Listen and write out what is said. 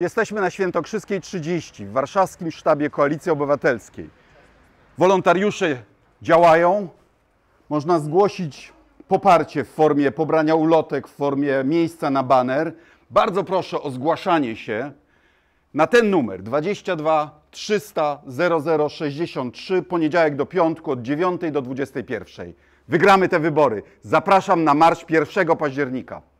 Jesteśmy na Świętokrzyskiej 30 w warszawskim sztabie Koalicji Obywatelskiej. Wolontariusze działają. Można zgłosić poparcie w formie pobrania ulotek, w formie miejsca na baner. Bardzo proszę o zgłaszanie się na ten numer 22 300 0063, poniedziałek do piątku od 9 do 21. Wygramy te wybory. Zapraszam na marsz 1 października.